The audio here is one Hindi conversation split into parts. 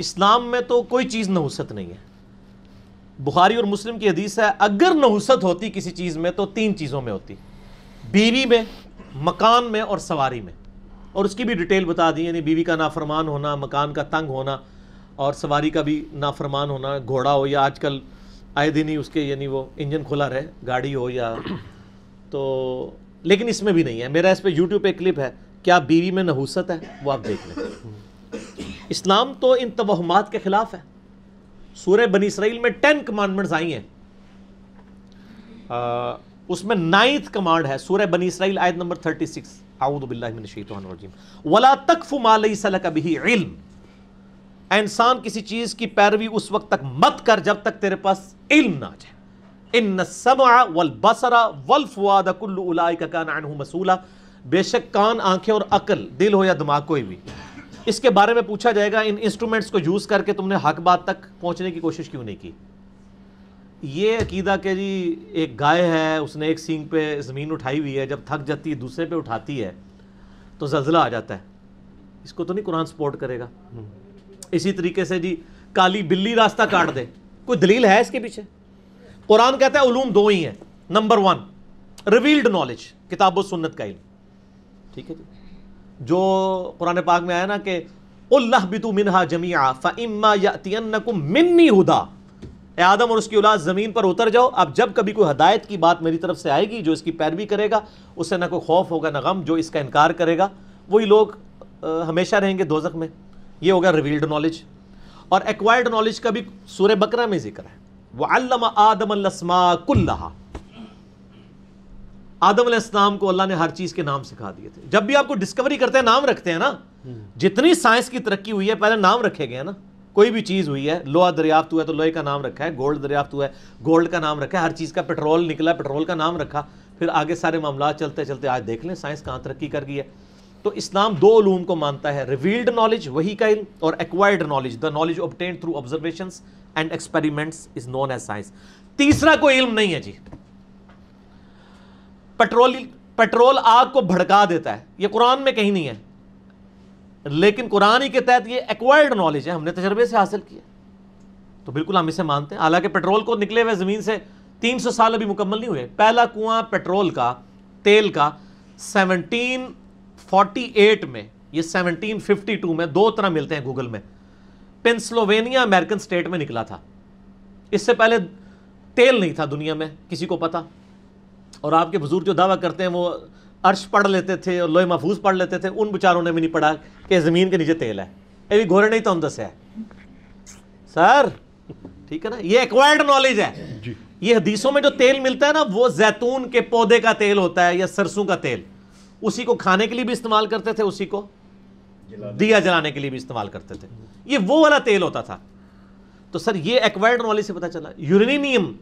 इस्लाम में तो कोई चीज़ नहुसत नहीं है बुखारी और मुस्लिम की हदीस है अगर नहुसत होती किसी चीज़ में तो तीन चीज़ों में होती बीवी में मकान में और सवारी में और उसकी भी डिटेल बता दी यानी बीवी का नाफरमान होना मकान का तंग होना और सवारी का भी नाफरमान होना घोड़ा हो या आजकल आए दिन ही उसके यानी वो इंजन खुला रहे गाड़ी हो या तो लेकिन इसमें भी नहीं है मेरा इस पर यूट्यूब पर क्लिप है क्या बीवी में नहूसत है वो आप देख लें इस्लाम तो इन तोहमात के खिलाफ है सूर्य बनी इसराइल में टेन कमांडमेंट्स आई हैं उसमें नाइन्थ कमांड है सूर्य बनी इसराइल आयत नंबर थर्टी सिक्स आउदबिल्लिमिनशीम वला तकफ मालई सलक अभी इल्म इंसान किसी चीज़ की पैरवी उस वक्त तक मत कर जब तक तेरे पास इल्म ना जाए इन समा वल बसरा वल फुआद का कान मसूला बेशक कान आंखें और अकल दिल हो या दिमाग कोई भी इसके बारे में पूछा जाएगा इन इंस्ट्रूमेंट्स को यूज़ करके तुमने हक बात तक पहुँचने की कोशिश क्यों नहीं की ये अकीदा के जी एक गाय है उसने एक सींग पे ज़मीन उठाई हुई है जब थक जाती है दूसरे पे उठाती है तो जल्जला आ जाता है इसको तो नहीं कुरान सपोर्ट करेगा इसी तरीके से जी काली बिल्ली रास्ता काट दे कोई दलील है इसके पीछे कुरान कहता है उलूम दो ही है नंबर वन रिवील्ड नॉलेज किताब सुन्नत का इल्म ठीक है जी जो पुराने पाक में आया ना कि उल्लाह बितु मिनहा जमिया फ़िम्मा यतियन्नकुम मिन्नी हुदा ए आदम और उसकी औलाद ज़मीन पर उतर जाओ अब जब कभी कोई हदायत की बात मेरी तरफ से आएगी जो इसकी पैरवी करेगा उससे ना कोई खौफ होगा ना गम जो इसका इनकार करेगा वही लोग आ, हमेशा रहेंगे दोजक में ये होगा रिवील्ड नॉलेज और एक्वायर्ड नॉलेज का भी सूर्य बकरा में जिक्र है वह आदम अलस्मा कुल्लहा आदम अलैहिस्सलाम को अल्लाह ने हर चीज़ के नाम सिखा दिए थे जब भी आपको डिस्कवरी करते हैं नाम रखते हैं ना जितनी साइंस की तरक्की हुई है पहले नाम रखे गए हैं ना कोई भी चीज़ हुई है लोहा दरियाफ्त तो हुआ है तो लोहे का नाम रखा है गोल्ड दरियाफ्त तो हुआ है गोल्ड का नाम रखा है हर चीज़ का पेट्रोल निकला पेट्रोल का नाम रखा फिर आगे सारे मामला चलते चलते आज देख लें साइंस कहाँ तरक्की कर गई है तो इस्लाम दो अलूम को मानता है रिवील्ड नॉलेज वही का इल्म और acquired knowledge the knowledge obtain through observation and experiments is known as science तीसरा कोई इल्म नहीं है जी पेट्रोल पेट्रोल आग को भड़का देता है ये कुरान में कहीं नहीं है लेकिन कुरान ही के तहत ये एक्वायर्ड नॉलेज है हमने तजर्बे से हासिल किया तो बिल्कुल हम इसे मानते हैं हालांकि पेट्रोल को निकले हुए ज़मीन से 300 साल अभी मुकम्मल नहीं हुए पहला कुआं पेट्रोल का तेल का 1748 में ये 1752 में दो तरह मिलते हैं गूगल में पेंसिलोवेनिया अमेरिकन स्टेट में निकला था इससे पहले तेल नहीं था दुनिया में किसी को पता और आपके बुजुर्ग जो दावा करते हैं वो अर्श पढ़ लेते थे और लोहे महफूज पढ़ लेते थे उन बेचारों ने भी नहीं पढ़ा कि ज़मीन के नीचे तेल है ये भी घोरे नहीं तो हम दस्या है सर ठीक है ना ये एक्वायर्ड नॉलेज है जी। ये हदीसों में जो तेल मिलता है ना वो जैतून के पौधे का तेल होता है या सरसों का तेल उसी को खाने के लिए भी इस्तेमाल करते थे उसी को दिया जलाने के लिए भी इस्तेमाल करते थे ये वो वाला तेल होता था तो सर ये एक्वायर्ड नॉलेज से पता चला यूरेनियम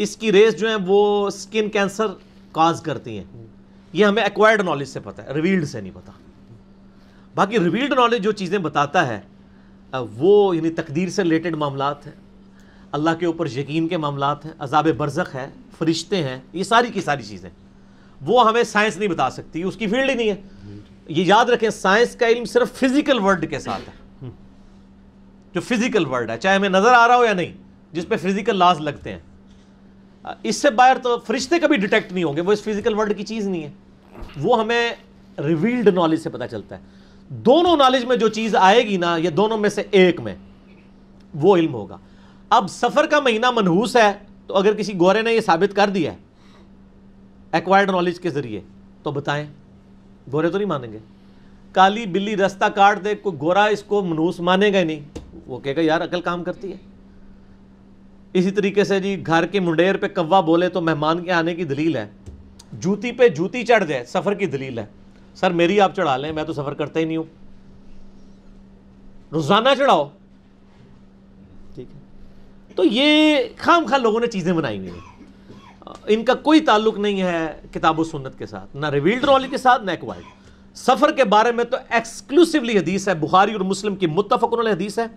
इसकी रेस जो है वो स्किन कैंसर काज करती हैं ये हमें एक्वायर्ड नॉलेज से पता है रिवील्ड से नहीं पता बाकी रिवील्ड नॉलेज जो चीज़ें बताता है वो यानी तकदीर से रिलेटेड मामला हैं अल्लाह के ऊपर यकीन के मामला हैं अजाब बरजक है फरिश्ते हैं ये सारी की सारी चीज़ें वो हमें साइंस नहीं बता सकती उसकी फील्ड ही नहीं है ये याद रखें साइंस का इल्म सिर्फ फिजिकल वर्ल्ड के साथ है जो फिजिकल वर्ल्ड है चाहे हमें नज़र आ रहा हो या नहीं जिस फिजिकल लाज लगते हैं इससे बाहर तो फरिश्ते कभी डिटेक्ट नहीं होंगे वो इस फिजिकल वर्ल्ड की चीज़ नहीं है वो हमें रिवील्ड नॉलेज से पता चलता है दोनों नॉलेज में जो चीज़ आएगी ना ये दोनों में से एक में वो इल्म होगा अब सफ़र का महीना मनहूस है तो अगर किसी गोरे ने ये साबित कर दिया है एक्वायर्ड नॉलेज के ज़रिए तो बताएं गोरे तो नहीं मानेंगे काली बिल्ली रास्ता काट दे कोई गोरा इसको मनहूस मानेगा ही नहीं वो कहेगा यार अकल काम करती है इसी तरीके से जी घर के मुंडेर पे कव्वा बोले तो मेहमान के आने की दलील है जूती पे जूती चढ़ जाए सफ़र की दलील है सर मेरी आप चढ़ा लें मैं तो सफ़र करता ही नहीं हूं रोज़ाना चढ़ाओ ठीक है तो ये खाम खा लोगों ने चीज़ें बनाई हुई इनका कोई ताल्लुक नहीं है किताब सुन्नत के साथ ना रिवील्ड रॉली के साथ ना एक सफ़र के बारे में तो एक्सक्लूसिवली हदीस है बुखारी और मुस्लिम की मुतफकन हदीस है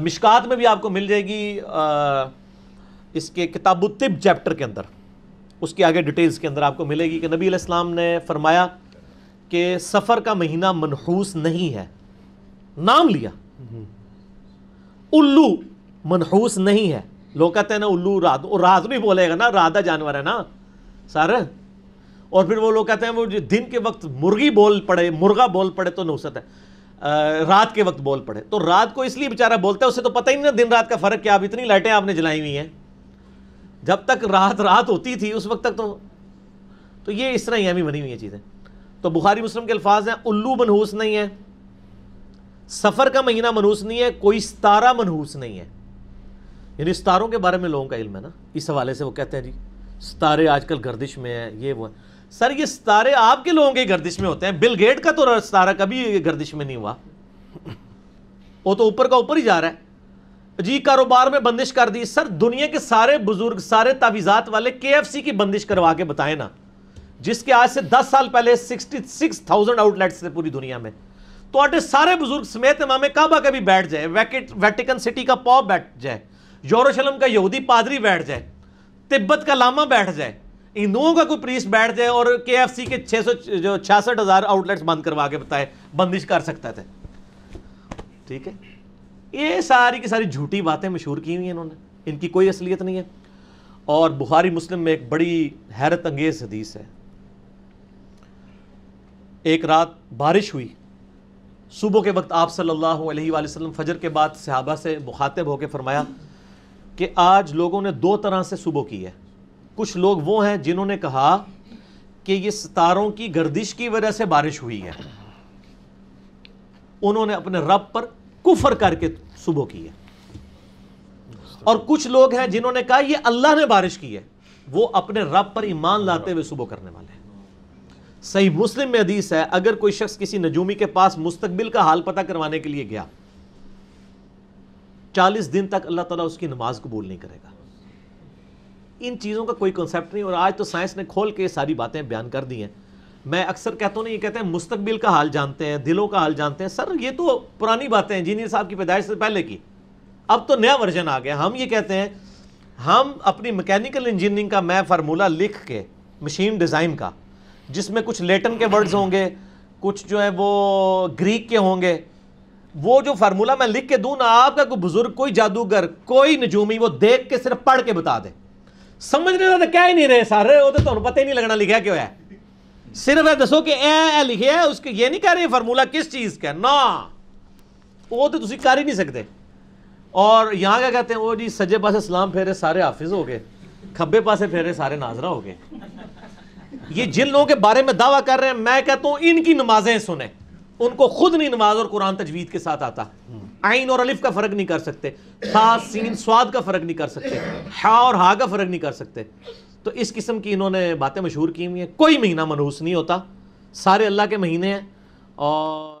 मिशकात में भी आपको मिल जाएगी आ, इसके तिब चैप्टर के अंदर उसके आगे डिटेल्स के अंदर आपको मिलेगी कि नबी इस्लाम ने फरमाया कि सफ़र का महीना मनहूस नहीं है नाम लिया उल्लू मनहूस नहीं है लोग कहते हैं ना उल्लू रात और रात भी बोलेगा ना राधा जानवर है ना सर और फिर वो लोग कहते हैं वो दिन के वक्त मुर्गी बोल पड़े मुर्गा बोल पड़े तो नुसत है रात के वक्त बोल पड़े तो रात को इसलिए बेचारा बोलता है उसे तो पता ही नहीं ना दिन रात का फ़र्क क्या अब इतनी लाइटें आपने जलाई हुई हैं जब तक रात रात होती थी उस वक्त तक तो तो ये इस तरह ही भी बनी हुई है चीज़ें तो बुखारी मुस्लिम के अल्फाज हैं उल्लू मनहूस नहीं है सफ़र का महीना मनहूस नहीं है कोई सितारा मनहूस नहीं है यानी सितारों के बारे में लोगों का इल्म है ना इस हवाले से वो कहते हैं जी सितारे आजकल गर्दिश में है ये वो है सर ये सितारे आपके लोगों के गर्दिश में होते हैं बिल गेट का तो सितारा कभी गर्दिश में नहीं हुआ वो तो ऊपर का ऊपर ही जा रहा है जी कारोबार में बंदिश कर दी सर दुनिया के सारे बुजुर्ग सारे तावीज़ात वाले के की बंदिश करवा के बताए ना जिसके आज से 10 साल पहले 66,000 आउटलेट्स थे पूरी दुनिया में तो आटे सारे बुजुर्ग समेत मामे काबा का भी बैठ जाए वेटिकन सिटी का पॉप बैठ जाए यरूशलम का यहूदी पादरी बैठ जाए तिब्बत का लामा बैठ जाए हिंदुओं का कोई प्रीस बैठ जाए और के एफ सी के छह सौ जो छियासठ हज़ार आउटलेट्स बंद करवा के बताए बंदिश कर सकते थे ठीक है ये सारी की सारी झूठी बातें मशहूर की हुई हैं इन्होंने इनकी कोई असलियत नहीं है और बुखारी मुस्लिम में एक बड़ी हैरत अंगेज हदीस है एक रात बारिश हुई सुबह के वक्त आप सल्लल्लाहु अलैहि वसल्लम फजर के बाद सहाबा से मुखातिब होकर फरमाया कि आज लोगों ने दो तरह से सुबह की है कुछ लोग वो हैं जिन्होंने कहा कि ये सितारों की गर्दिश की वजह से बारिश हुई है उन्होंने अपने रब पर कुफर करके सुबह की है और कुछ लोग हैं जिन्होंने कहा ये अल्लाह ने बारिश की है वो अपने रब पर ईमान लाते हुए सुबह करने वाले हैं सही मुस्लिम में हदीस है अगर कोई शख्स किसी नजूमी के पास मुस्तकबिल का हाल पता करवाने के लिए गया चालीस दिन तक अल्लाह तला उसकी नमाज कबूल नहीं करेगा इन चीज़ों का कोई कंसेप्ट नहीं और आज तो साइंस ने खोल के सारी बातें बयान कर दी हैं मैं अक्सर कहता हूँ ना ये कहते हैं मुस्तबिल का हाल जानते हैं दिलों का हाल जानते हैं सर ये तो पुरानी बातें हैं इंजीनियर साहब की पैदाइश से पहले की अब तो नया वर्जन आ गया हम ये कहते हैं हम अपनी मैकेनिकल इंजीनियरिंग का मैं फार्मूला लिख के मशीन डिज़ाइन का जिसमें कुछ लेटन के वर्ड्स होंगे कुछ जो है वो ग्रीक के होंगे वो जो फार्मूला मैं लिख के दूँ ना आपका कोई बुज़ुर्ग कोई जादूगर कोई नजूमी वो देख के सिर्फ पढ़ के बता दें ਸਮਝਣੇ ਦਾ तो कह ही नहीं रहे सर वो तो ਤੁਹਾਨੂੰ ਪਤਾ ਹੀ ਨਹੀਂ ਲੱਗਣਾ ਲਿਖਿਆ ਕਿਉਂ ਹੈ ਸਿਰਫ ਇਹ ਦੱਸੋ ਕਿ ਇਹ ਇਹ ਲਿਖਿਆ ਹੈ ਉਸਕੇ ਇਹ ਨਹੀਂ ਕਹਿ ਰਹੇ ਫਾਰਮੂਲਾ ਕਿਸ ਚੀਜ਼ ਦਾ ਨਾ ਉਹ ਤਾਂ ਤੁਸੀਂ ਕਰ ਹੀ और यहाँ क्या कहते हैं वो जी सज्जे पासे सलाम फेरे सारे हाफिज हो गए खब्बे पासे फेरे सारे नाजरा हो गए ये जिन लोगों के बारे में दावा कर रहे हैं मैं कहता हूँ इनकी नमाजें सुने उनको खुद नहीं नमाज और कुरान तजवीद के साथ आता आइन और अलिफ का फ़र्क नहीं कर सकते सीन स्वाद का फ़र्क नहीं कर सकते हा और हा का फ़र्क नहीं कर सकते तो इस किस्म की इन्होंने बातें मशहूर की हुई हैं कोई महीना मनहूस नहीं होता सारे अल्लाह के महीने हैं और